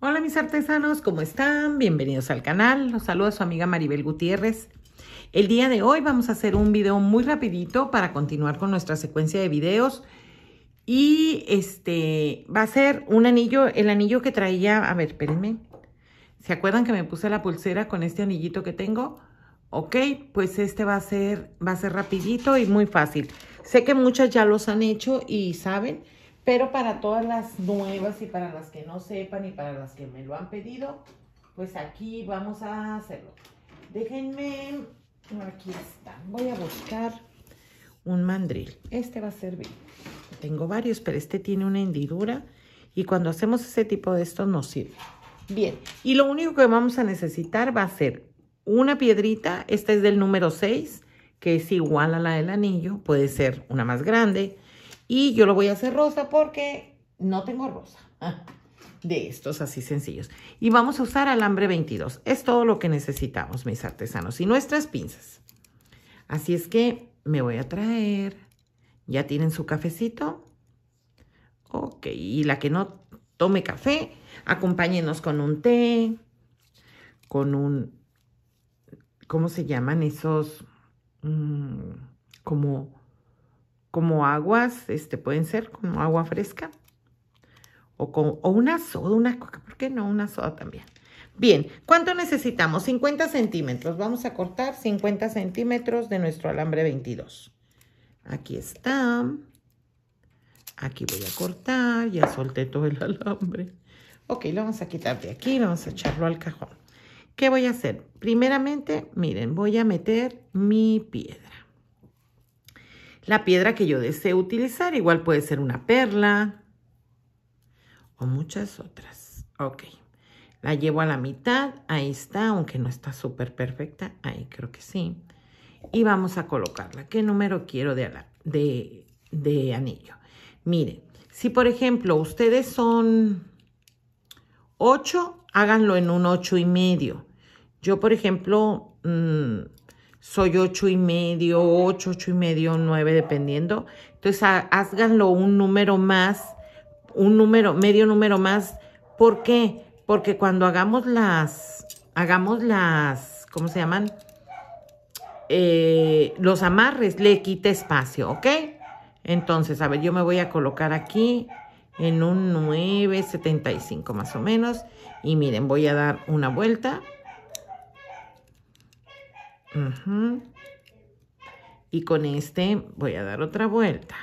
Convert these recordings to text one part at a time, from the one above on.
Hola mis artesanos, ¿cómo están? Bienvenidos al canal. Los saluda su amiga Maribel Gutiérrez. El día de hoy vamos a hacer un video muy rapidito para continuar con nuestra secuencia de videos. Y este va a ser un anillo, el anillo que traía, a ver, espérenme. ¿Se acuerdan que me puse la pulsera con este anillito que tengo? Ok, pues este va a ser, va a ser rapidito y muy fácil. Sé que muchas ya los han hecho y saben, pero para todas las nuevas y para las que no sepan y para las que me lo han pedido, pues aquí vamos a hacerlo. Déjenme, aquí está, voy a buscar un mandril. Este va a servir. Tengo varios, pero este tiene una hendidura y cuando hacemos ese tipo de estos nos sirve. Bien, y lo único que vamos a necesitar va a ser una piedrita, esta es del número 6, que es igual a la del anillo, puede ser una más grande. Y yo lo voy a hacer rosa porque no tengo rosa. de estos así sencillos. Y vamos a usar alambre 22. Es todo lo que necesitamos, mis artesanos. Y nuestras pinzas. Así es que me voy a traer. ¿Ya tienen su cafecito? Ok, y la que no tome café, acompáñenos con un té, con un ¿cómo se llaman esos? Mm, como, como aguas, este, pueden ser como agua fresca. O, con, o una soda, una coca, ¿por qué no? Una soda también. Bien, ¿cuánto necesitamos? 50 centímetros. Vamos a cortar 50 centímetros de nuestro alambre 22. Aquí está. Aquí voy a cortar. Ya solté todo el alambre. Ok, lo vamos a quitar de aquí. Vamos a echarlo al cajón. ¿Qué voy a hacer? Primeramente, miren, voy a meter mi piedra. La piedra que yo desee utilizar, igual puede ser una perla o muchas otras. Ok, la llevo a la mitad, ahí está, aunque no está súper perfecta, ahí creo que sí. Y vamos a colocarla. ¿Qué número quiero de, de, de anillo? Miren, si por ejemplo ustedes son 8, háganlo en un 8 y medio. Yo, por ejemplo, mm, soy ocho y medio, ocho, ocho y medio, nueve, dependiendo. Entonces, háganlo un número más, un número, medio número más. ¿Por qué? Porque cuando hagamos las, hagamos las, ¿cómo se llaman? Eh, los amarres, le quita espacio, ¿ok? Entonces, a ver, yo me voy a colocar aquí en un 9.75 más o menos. Y miren, voy a dar una vuelta. Y con este voy a dar otra vuelta.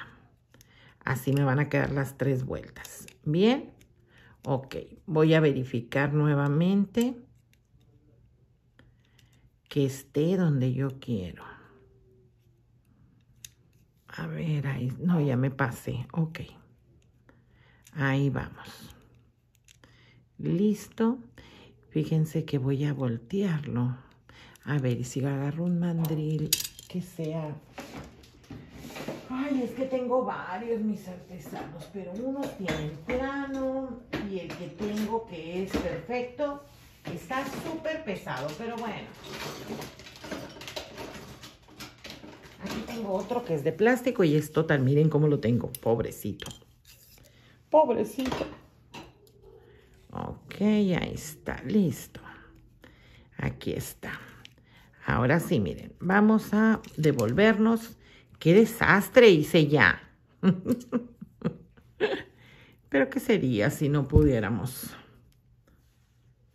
Así me van a quedar las tres vueltas. Bien. Ok. Voy a verificar nuevamente que esté donde yo quiero. A ver, ahí. No, ya me pasé. Ok. Ahí vamos. Listo. Fíjense que voy a voltearlo. A ver, si agarro un mandril que sea... Ay, es que tengo varios mis artesanos, pero unos tienen plano y el que tengo que es perfecto está súper pesado, pero bueno. Aquí tengo otro que es de plástico y es total. Miren cómo lo tengo, pobrecito. Pobrecito. Ok, ahí está, listo. Aquí está. Ahora sí, miren, vamos a devolvernos. ¡Qué desastre hice ya! Pero ¿qué sería si no pudiéramos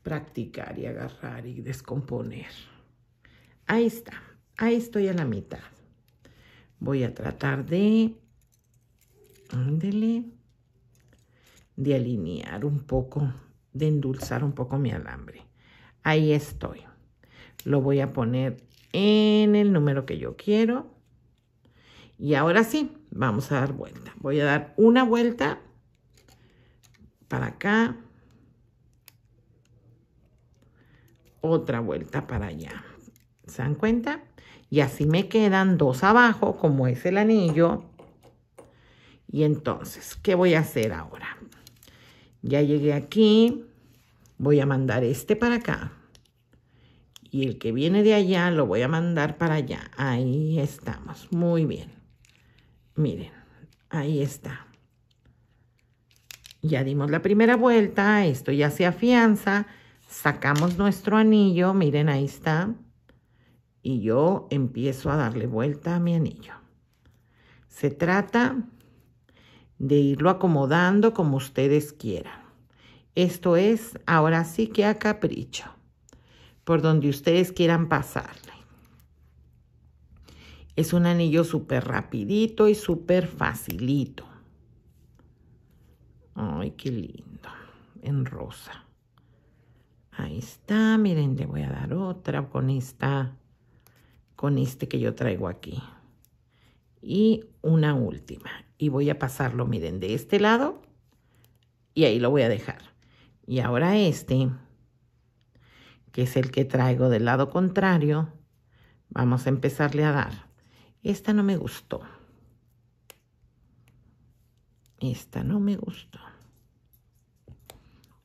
practicar y agarrar y descomponer? Ahí está, ahí estoy a la mitad. Voy a tratar de, de alinear un poco, de endulzar un poco mi alambre. Ahí estoy. Lo voy a poner en el número que yo quiero. Y ahora sí, vamos a dar vuelta. Voy a dar una vuelta para acá. Otra vuelta para allá. ¿Se dan cuenta? Y así me quedan dos abajo, como es el anillo. Y entonces, ¿qué voy a hacer ahora? Ya llegué aquí. Voy a mandar este para acá y el que viene de allá lo voy a mandar para allá. Ahí estamos. Muy bien. Miren, ahí está. Ya dimos la primera vuelta, esto ya se afianza, sacamos nuestro anillo, miren ahí está, y yo empiezo a darle vuelta a mi anillo. Se trata de irlo acomodando como ustedes quieran. Esto es ahora sí que a capricho por donde ustedes quieran pasarle. Es un anillo súper rapidito y súper facilito. Ay, qué lindo. En rosa. Ahí está. Miren, le voy a dar otra con esta, con este que yo traigo aquí. Y una última. Y voy a pasarlo, miren, de este lado. Y ahí lo voy a dejar. Y ahora este que es el que traigo del lado contrario, vamos a empezarle a dar. Esta no me gustó. Esta no me gustó.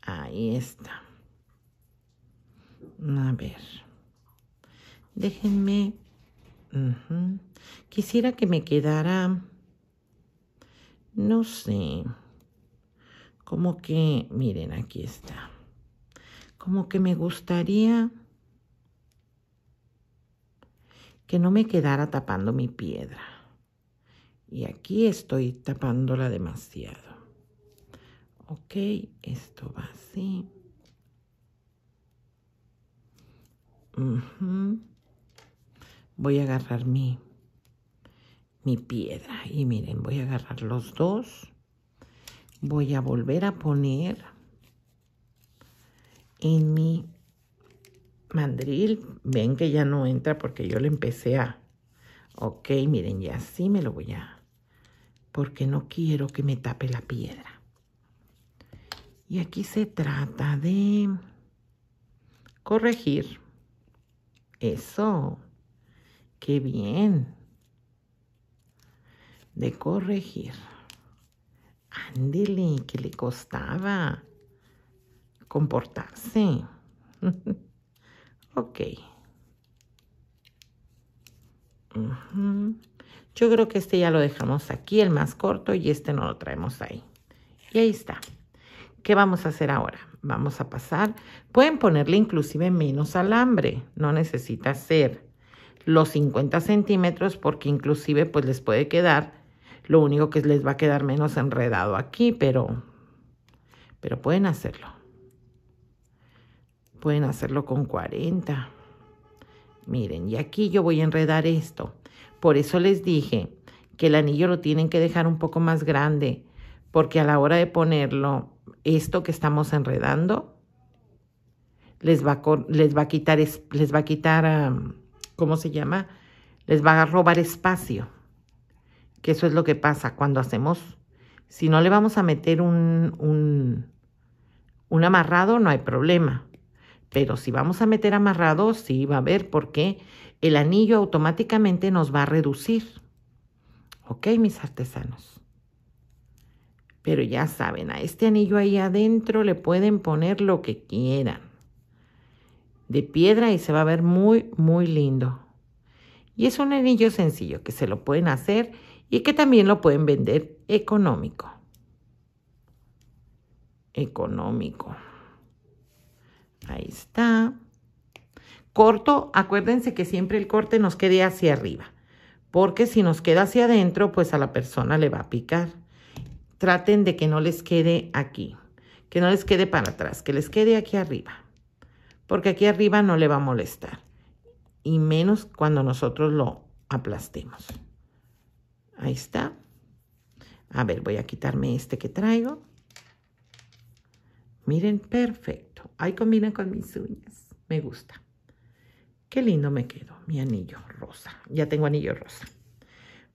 Ahí está. A ver. Déjenme. Quisiera que me quedara. No sé. Como que. Miren, aquí está como que me gustaría que no me quedara tapando mi piedra. Y aquí estoy tapándola demasiado. Ok, esto va así. Voy a agarrar mi, mi piedra. Y miren, voy a agarrar los dos. Voy a volver a poner en mi mandril. Ven que ya no entra porque yo le empecé a... Ok, miren, ya sí me lo voy a... Porque no quiero que me tape la piedra. Y aquí se trata de corregir. Eso. Qué bien. De corregir. Ándele, que le costaba comportarse. ok. Yo creo que este ya lo dejamos aquí, el más corto, y este no lo traemos ahí. Y ahí está. ¿Qué vamos a hacer ahora? Vamos a pasar. Pueden ponerle inclusive menos alambre. No necesita ser los 50 centímetros porque inclusive pues les puede quedar. Lo único que les va a quedar menos enredado aquí, pero, pero pueden hacerlo. Pueden hacerlo con 40. Miren, y aquí yo voy a enredar esto. Por eso les dije que el anillo lo tienen que dejar un poco más grande, porque a la hora de ponerlo, esto que estamos enredando, les va, les va a quitar, les va a quitar, ¿cómo se llama? Les va a robar espacio. Que eso es lo que pasa cuando hacemos, si no le vamos a meter un, un, un amarrado, no hay problema. Pero si vamos a meter amarrado, sí va a haber porque el anillo automáticamente nos va a reducir. ¿Ok, mis artesanos? Pero ya saben, a este anillo ahí adentro le pueden poner lo que quieran. De piedra y se va a ver muy, muy lindo. Y es un anillo sencillo que se lo pueden hacer y que también lo pueden vender económico. Económico. Ahí está. Corto, acuérdense que siempre el corte nos quede hacia arriba, porque si nos queda hacia adentro, pues a la persona le va a picar. Traten de que no les quede aquí, que no les quede para atrás, que les quede aquí arriba, porque aquí arriba no le va a molestar, y menos cuando nosotros lo aplastemos. Ahí está. A ver, voy a quitarme este que traigo. Miren, perfecto. Ahí combina con mis uñas. Me gusta. Qué lindo me quedó mi anillo rosa. Ya tengo anillo rosa.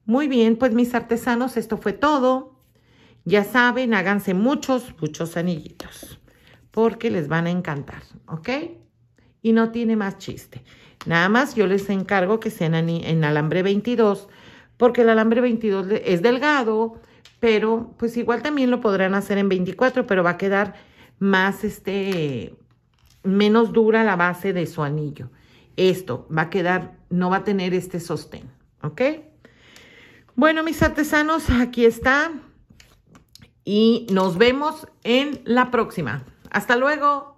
Muy bien, pues mis artesanos, esto fue todo. Ya saben, háganse muchos, muchos anillitos. Porque les van a encantar, ¿ok? Y no tiene más chiste. Nada más yo les encargo que sean en alambre 22. Porque el alambre 22 es delgado. Pero pues igual también lo podrán hacer en 24. Pero va a quedar más este, menos dura la base de su anillo. Esto va a quedar, no va a tener este sostén, ¿ok? Bueno, mis artesanos, aquí está. Y nos vemos en la próxima. Hasta luego.